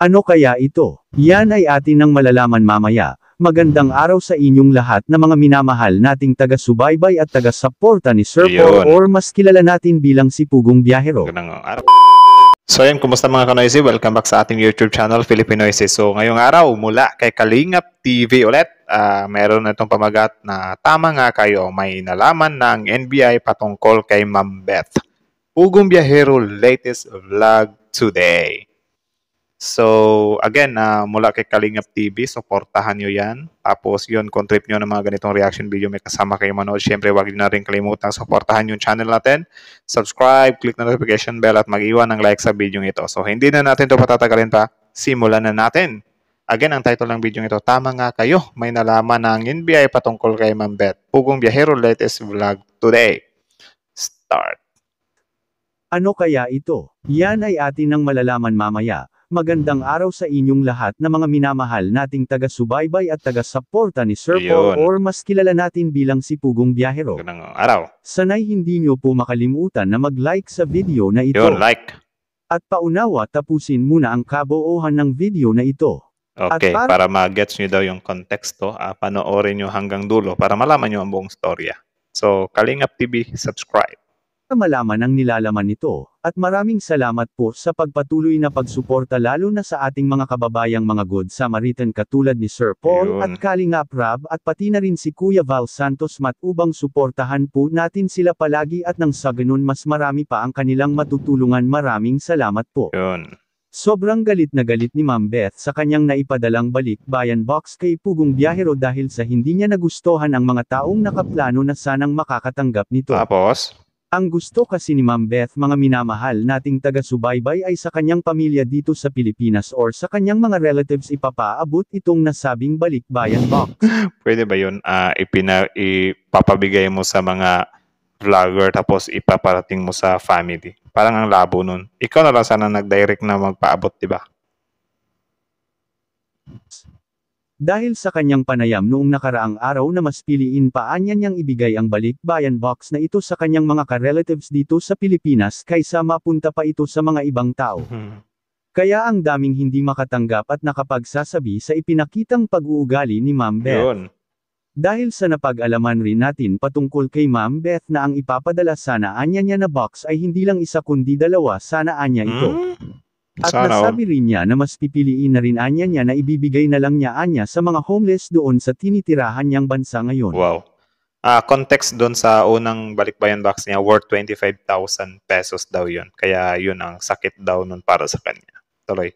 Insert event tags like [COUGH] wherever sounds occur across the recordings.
Ano kaya ito? Yan ay atin ang malalaman mamaya. Magandang araw sa inyong lahat na mga minamahal nating taga-subaybay at taga-suporta ni Sir Paul or mas kilala natin bilang si Pugong Biyahero. So ayun, kumusta mga kanoisy? Welcome back sa ating YouTube channel, Filipino Noisy. So ngayong araw, mula kay Kalingap TV ulit, uh, meron na itong pamagat na tama nga kayo, may nalaman ng NBI patungkol kay Ma'am Beth. Pugong Biyahero latest vlog today. So, again, uh, mula kay Kalingap TV, supportahan nyo yan. Tapos, yun, contribute nyo ng mga ganitong reaction video. May kasama kayo manood. Siyempre, huwag nyo na rin kalimutan supportahan yung channel natin. Subscribe, click na notification bell at mag-iwan ng like sa video ito. So, hindi na natin ito patatagalin pa. Simulan na natin. Again, ang title ng video ito, Tama nga kayo, may nalaman ng NBI patungkol kay Mambet. Pugong Biyahero latest vlog today. Start. Ano kaya ito? Yan ay atin ang malalaman mamaya. Magandang araw sa inyong lahat na mga minamahal nating taga-subaybay at taga-suporta ni Sir Paul or mas kilala natin bilang si Pugong Biyahero. Magandang araw. Sanay hindi nyo po makalimutan na mag-like sa video na ito. Yun, like. At paunawa tapusin muna ang kabuuhan ng video na ito. Okay, para, para ma-gets nyo daw yung konteksto, uh, panoorin nyo hanggang dulo para malaman nyo ang buong storya. So, Kalingap TV, subscribe malaman ang nilalaman nito, at maraming salamat po sa pagpatuloy na pagsuporta lalo na sa ating mga kababayang mga good Samaritan katulad ni Sir Paul Ayun. at Kalingap Rab at pati na rin si Kuya Val Santos matubang suportahan po natin sila palagi at nang sa ganun mas marami pa ang kanilang matutulungan maraming salamat po. Ayun. Sobrang galit na galit ni Ma'am Beth sa kanyang naipadalang balik bayan box kay Pugong Biyahero dahil sa hindi niya nagustuhan ang mga taong nakaplano na sanang makakatanggap nito. Tapos? Ang gusto kasi ni Ma'am Beth mga minamahal nating taga-subaybay ay sa kanyang pamilya dito sa Pilipinas or sa kanyang mga relatives ipapaabot itong nasabing balikbayan box. [LAUGHS] Pwede ba yun uh, ipina, ipapabigay mo sa mga vlogger tapos ipaparating mo sa family? Parang ang labo nun. Ikaw na lang sana nag-direct na magpaabot, di ba? Dahil sa kanyang panayam noong nakaraang araw na mas piliin pa anya niyang ibigay ang balikbayan box na ito sa kanyang mga ka-relatives dito sa Pilipinas kaysa mapunta pa ito sa mga ibang tao. Mm-hmm. Kaya ang daming hindi makatanggap at nakapagsasabi sa ipinakitang pag-uugali ni Ma'am Beth. Yun. Dahil sa napag-alaman rin natin patungkol kay Ma'am Beth na ang ipapadala sana anya niya na box ay hindi lang isa kundi dalawa sana anya ito. Hmm? At Sana nasabi rin niya na mas pipiliin na rin anya niya na ibibigay na lang niya anya sa mga homeless doon sa tinitirahan niyang bansa ngayon. Wow. Ah, context doon sa unang balikbayan box niya, worth 25,000 pesos daw yun. Kaya yun ang sakit daw nun para sa kanya. Tuloy.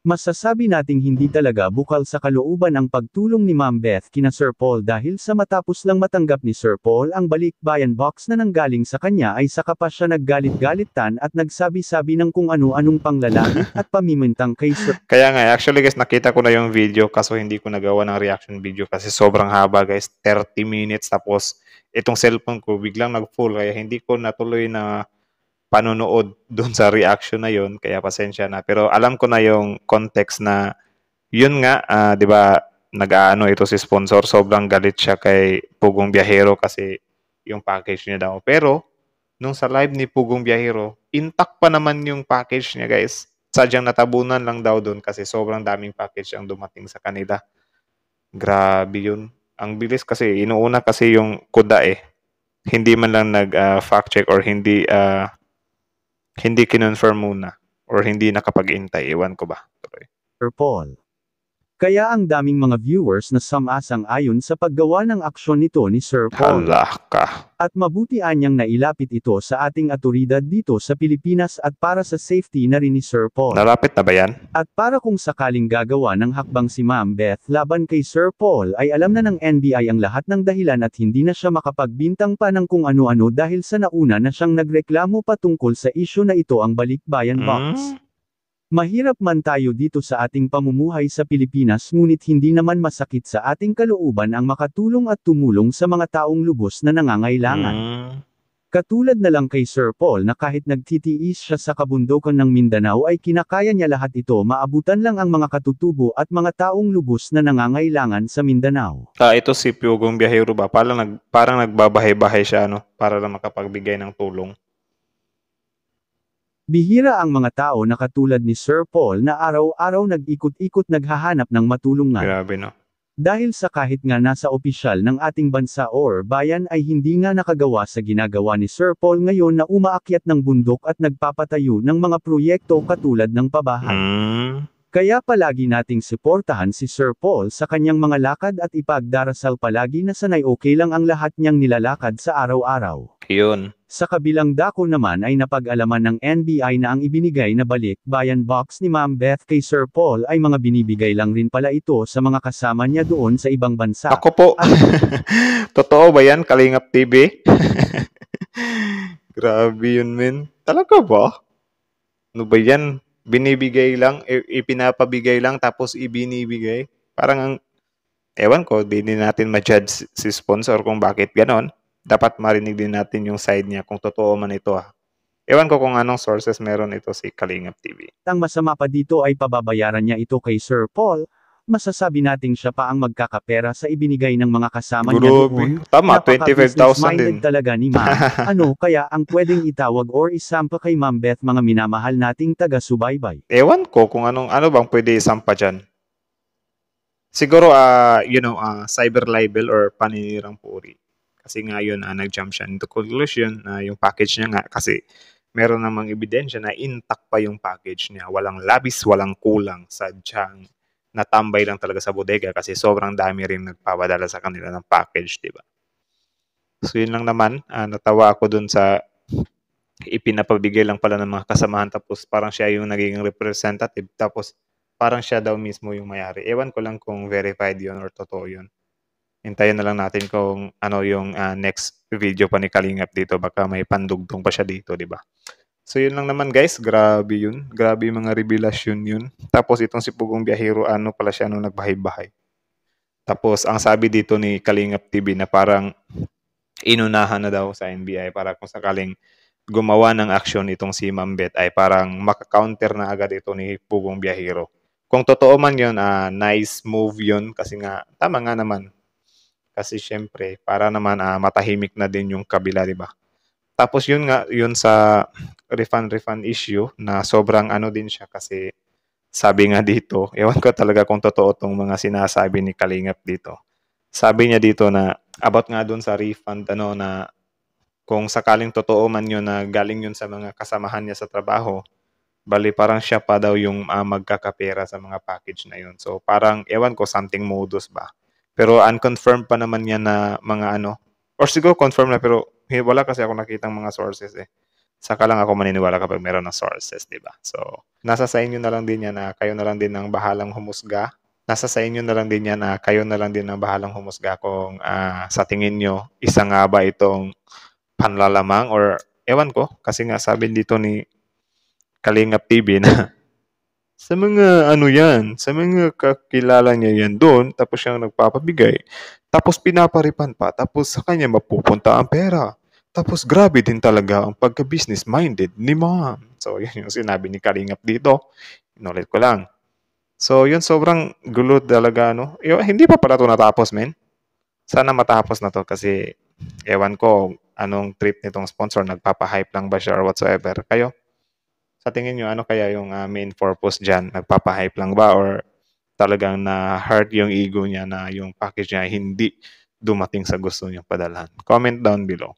Masasabi nating hindi talaga bukal sa kalooban ang pagtulong ni Ma'am Beth kina Sir Paul dahil sa matapos lang matanggap ni Sir Paul ang balikbayan box na nanggaling sa kanya ay saka pa siya naggalit-galitan at nagsabi-sabi ng kung ano-anong panglalaki at pamimintang kay Sir. [LAUGHS] Kaya nga, actually guys, nakita ko na yung video kaso hindi ko nagawa ng reaction video kasi sobrang haba guys, 30 minutes tapos itong cellphone ko biglang nag-full kaya hindi ko natuloy na panonood doon sa reaction na yon kaya pasensya na pero alam ko na yung context na yun nga uh, 'di ba nag-aano ito si sponsor sobrang galit siya kay Pugong Biyahero kasi yung package niya daw pero nung sa live ni Pugong Biyahero intact pa naman yung package niya guys sadyang natabunan lang daw doon kasi sobrang daming package ang dumating sa kanila grabe yun ang bilis kasi inuuna kasi yung kuda eh hindi man lang nag uh, fact check or hindi uh, hindi kinonfirm muna or hindi nakapag-intay. Iwan ko ba? Okay. Sir Paul. Kaya ang daming mga viewers na samasang ayon sa paggawa ng aksyon nito ni Sir Paul. Halaka. At mabuti anyang nailapit ito sa ating atoridad dito sa Pilipinas at para sa safety na rin ni Sir Paul. Nalapit na ba yan? At para kung sakaling gagawa ng hakbang si Ma'am Beth laban kay Sir Paul ay alam na ng NBI ang lahat ng dahilan at hindi na siya makapagbintang pa ng kung ano-ano dahil sa nauna na siyang nagreklamo patungkol sa isyo na ito ang Balikbayan Box. Mm? Mahirap man tayo dito sa ating pamumuhay sa Pilipinas ngunit hindi naman masakit sa ating kalooban ang makatulong at tumulong sa mga taong lubos na nangangailangan. Mm. Katulad na lang kay Sir Paul na kahit nagtitiis siya sa kabundukan ng Mindanao ay kinakaya niya lahat ito maabutan lang ang mga katutubo at mga taong lubos na nangangailangan sa Mindanao. Ah, ito si Pyogong Biyahero ba? Parang, nag, parang nagbabahay-bahay siya no? para lang makapagbigay ng tulong. Bihira ang mga tao na katulad ni Sir Paul na araw-araw nag-ikot-ikot naghahanap ng matulungan. Grabe no. Dahil sa kahit nga nasa opisyal ng ating bansa or bayan ay hindi nga nakagawa sa ginagawa ni Sir Paul ngayon na umaakyat ng bundok at nagpapatayo ng mga proyekto katulad ng pabahay. Mm. Kaya palagi nating suportahan si Sir Paul sa kanyang mga lakad at ipagdarasal palagi na sanay okay lang ang lahat niyang nilalakad sa araw-araw. Yun. Sa kabilang dako naman ay napag-alaman ng NBI na ang ibinigay na balik bayan box ni Ma'am Beth kay Sir Paul ay mga binibigay lang rin pala ito sa mga kasama niya doon sa ibang bansa. Ako po. [LAUGHS] Totoo ba yan, Kalingap TV? [LAUGHS] Grabe yun, men. Talaga ba? Ano ba yan? Binibigay lang, e, ipinapabigay lang, tapos ibinibigay. Parang ang, ewan ko, di natin ma-judge si sponsor kung bakit ganon dapat marinig din natin yung side niya kung totoo man ito ha. Ah. Ewan ko kung anong sources meron ito si Kalingap TV. Ang masama pa dito ay pababayaran niya ito kay Sir Paul, masasabi nating siya pa ang magkakapera sa ibinigay ng mga kasama Grabe. niya noon. Tama, 25,000 din. talaga ni Ma. [LAUGHS] ano kaya ang pwedeng itawag or isampa kay Ma'am Beth mga minamahal nating taga-subaybay? Ewan ko kung anong ano bang pwede isampa dyan. Siguro, uh, you know, uh, cyber libel or paninirang puri. Kasi nga yun, uh, nag-jump siya into conclusion na uh, yung package niya nga kasi meron namang ebidensya na intact pa yung package niya. Walang labis, walang kulang. Sadyang natambay lang talaga sa bodega kasi sobrang dami rin nagpapadala sa kanila ng package, di ba? So yun lang naman, uh, natawa ako dun sa ipinapabigay lang pala ng mga kasamahan tapos parang siya yung naging representative tapos parang siya daw mismo yung mayari. Ewan ko lang kung verified yon or totoo yon Hintayin na lang natin kung ano yung uh, next video pa ni Kalingap dito. Baka may pandugtong pa siya dito, di ba? So yun lang naman guys, grabe yun. Grabe yung mga revelasyon yun. Tapos itong si Pugong Biyahiro, ano pala siya nung nagbahay-bahay. Tapos ang sabi dito ni Kalingap TV na parang inunahan na daw sa NBI para kung sakaling gumawa ng action itong si Mambet ay parang makakounter na agad ito ni Pugong Biyahiro. Kung totoo man yun, uh, nice move yun kasi nga tama nga naman kasi syempre, para naman uh, matahimik na din yung kabila, di ba? Tapos yun nga, yun sa refund-refund issue na sobrang ano din siya kasi sabi nga dito, [LAUGHS] ewan ko talaga kung totoo tong mga sinasabi ni Kalingap dito. Sabi niya dito na about nga dun sa refund ano na kung sakaling totoo man yun na galing yun sa mga kasamahan niya sa trabaho, bali parang siya pa daw yung uh, magkakapera sa mga package na yun. So parang ewan ko something modus ba. Pero unconfirmed pa naman yan na mga ano. Or siguro confirm na pero wala kasi ako nakitang mga sources eh. Saka lang ako maniniwala kapag meron ng sources, di ba? So, nasa sa inyo na lang din yan na kayo na lang din ang bahalang humusga. Nasa sa inyo na lang din yan na kayo na lang din ang bahalang humusga kung uh, sa tingin nyo, isa nga ba itong panlalamang or ewan ko kasi nga sabi dito ni Kalingap TV na sa mga ano yan, sa mga kakilala niya yan doon, tapos siyang nagpapabigay. Tapos pinaparipan pa, tapos sa kanya mapupunta ang pera. Tapos grabe din talaga ang pagka-business minded ni ma'am. So [LAUGHS] yan yung sinabi ni Kalingap dito. Inulit ko lang. So yun, sobrang gulo talaga. No? Yo, hindi pa pala ito natapos, men. Sana matapos na to kasi ewan ko anong trip nitong sponsor. Nagpapahype lang ba siya or whatsoever. Kayo, sa tingin nyo, ano kaya yung uh, main purpose dyan? Nagpapahype lang ba or talagang na-hurt yung ego niya na yung package niya hindi dumating sa gusto niyang padalhan? Comment down below.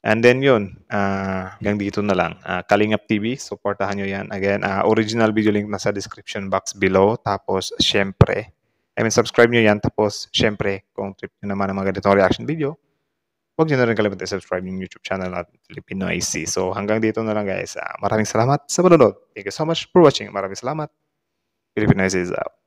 And then yun, uh, hanggang dito na lang. Uh, Kalingap TV, supportahan nyo yan. Again, uh, original video link nasa description box below. Tapos, syempre, I mean, subscribe nyo yan. Tapos, syempre, kung trip nyo naman ng mga ganitong reaction video, huwag nyo na rin kalimutan i-subscribe yung YouTube channel at Filipino IC. So hanggang dito na lang guys. Uh, maraming salamat sa panonood. Thank you so much for watching. Maraming salamat. Filipino IC is out.